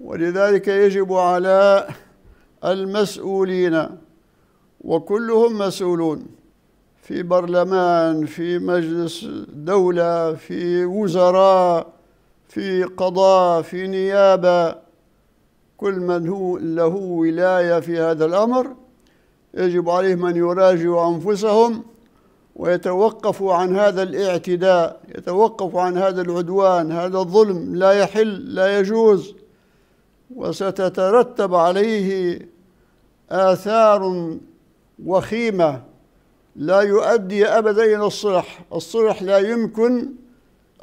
ولذلك يجب على المسؤولين وكلهم مسؤولون في برلمان في مجلس دولة في وزراء في قضاء في نيابة كل من هو له ولاية في هذا الأمر يجب عليهم أن يراجعوا أنفسهم ويتوقفوا عن هذا الاعتداء يتوقفوا عن هذا العدوان هذا الظلم لا يحل لا يجوز وستترتب عليه آثار وخيمة لا يؤدي أبدا إلى الصلح الصلح لا يمكن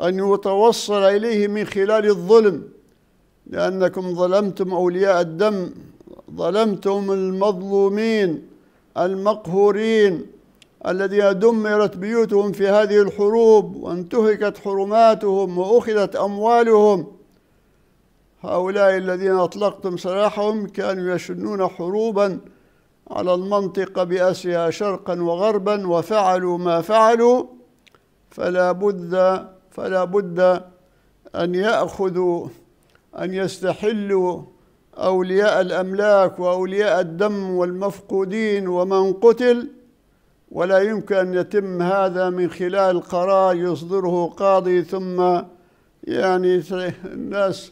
أن يتوصل إليه من خلال الظلم لأنكم ظلمتم أولياء الدم ظلمتم المظلومين المقهورين الذين دمرت بيوتهم في هذه الحروب وانتهكت حرماتهم وأخذت أموالهم هؤلاء الذين أطلقتم سراحهم كانوا يشنون حروبا على المنطقة بأسيا شرقا وغربا وفعلوا ما فعلوا فلا بد فلا بد أن يأخذوا أن يستحلوا أولياء الأملاك وأولياء الدم والمفقودين ومن قتل ولا يمكن أن يتم هذا من خلال قرار يصدره قاضي ثم يعني الناس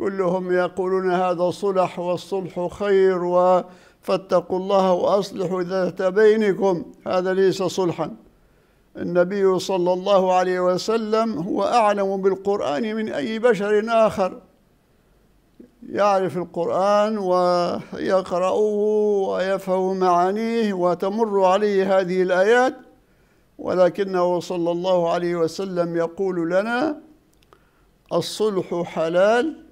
كلهم يقولون هذا صلح والصلح خير وفاتقوا الله وأصلحوا ذات بينكم هذا ليس صلحا النبي صلى الله عليه وسلم هو أعلم بالقرآن من أي بشر آخر يعرف القرآن ويقرأه ويفهم معانيه وتمر عليه هذه الآيات ولكنه صلى الله عليه وسلم يقول لنا الصلح حلال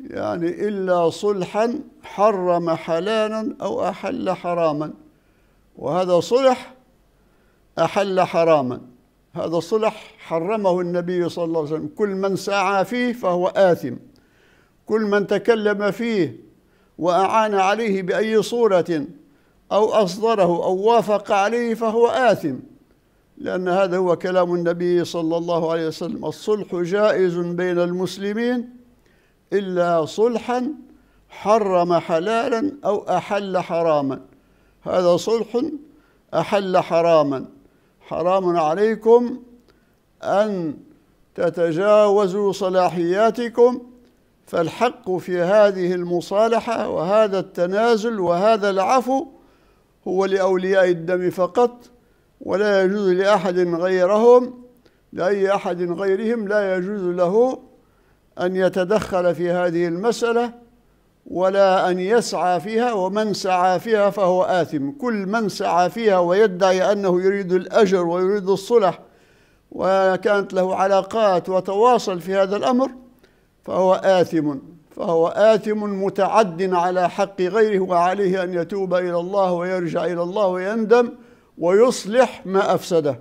يعني إلا صلحا حرم حلالا أو أحل حراما وهذا صلح أحل حراما هذا صلح حرمه النبي صلى الله عليه وسلم كل من سعى فيه فهو آثم كل من تكلم فيه وأعان عليه بأي صورة أو أصدره أو وافق عليه فهو آثم لأن هذا هو كلام النبي صلى الله عليه وسلم الصلح جائز بين المسلمين إلا صلحا حرم حلالا أو أحل حراما هذا صلح أحل حراما حرام عليكم أن تتجاوزوا صلاحياتكم فالحق في هذه المصالحة وهذا التنازل وهذا العفو هو لأولياء الدم فقط ولا يجوز لأحد غيرهم لأي أحد غيرهم لا يجوز له أن يتدخل في هذه المسألة ولا أن يسعى فيها ومن سعى فيها فهو آثم كل من سعى فيها ويدعي أنه يريد الأجر ويريد الصلح وكانت له علاقات وتواصل في هذا الأمر فهو آثم فهو آثم متعد على حق غيره وعليه أن يتوب إلى الله ويرجع إلى الله ويندم ويصلح ما أفسده